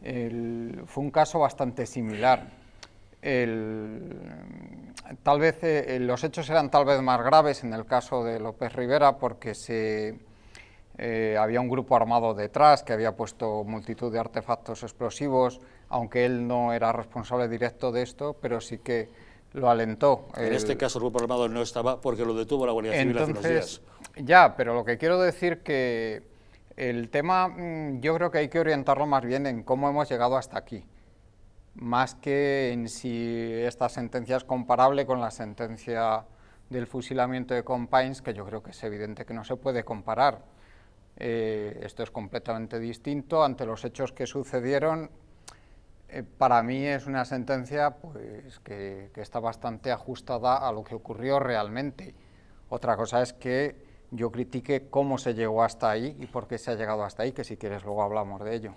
fue un caso bastante similar. tal vez eh, eh, los hechos eran tal vez más graves en el caso de López Rivera porque se, eh, había un grupo armado detrás que había puesto multitud de artefactos explosivos, aunque él no era responsable directo de esto, pero sí que lo alentó. En este caso el grupo armado no estaba porque lo detuvo la Guardia Civil hace unos días. Ya, pero lo que quiero decir que el tema mm, yo creo que hay que orientarlo más bien en cómo hemos llegado hasta aquí, más que en si esta sentencia es comparable con la sentencia del fusilamiento de Compines, que yo creo que es evidente que no se puede comparar. Eh, esto es completamente distinto. Ante los hechos que sucedieron, eh, para mí es una sentencia pues, que, que, está bastante ajustada a lo que ocurrió realmente. Otra cosa es que yo critiqué cómo se llegó hasta ahí y por qué se ha llegado hasta ahí, que si quieres luego hablamos de ello.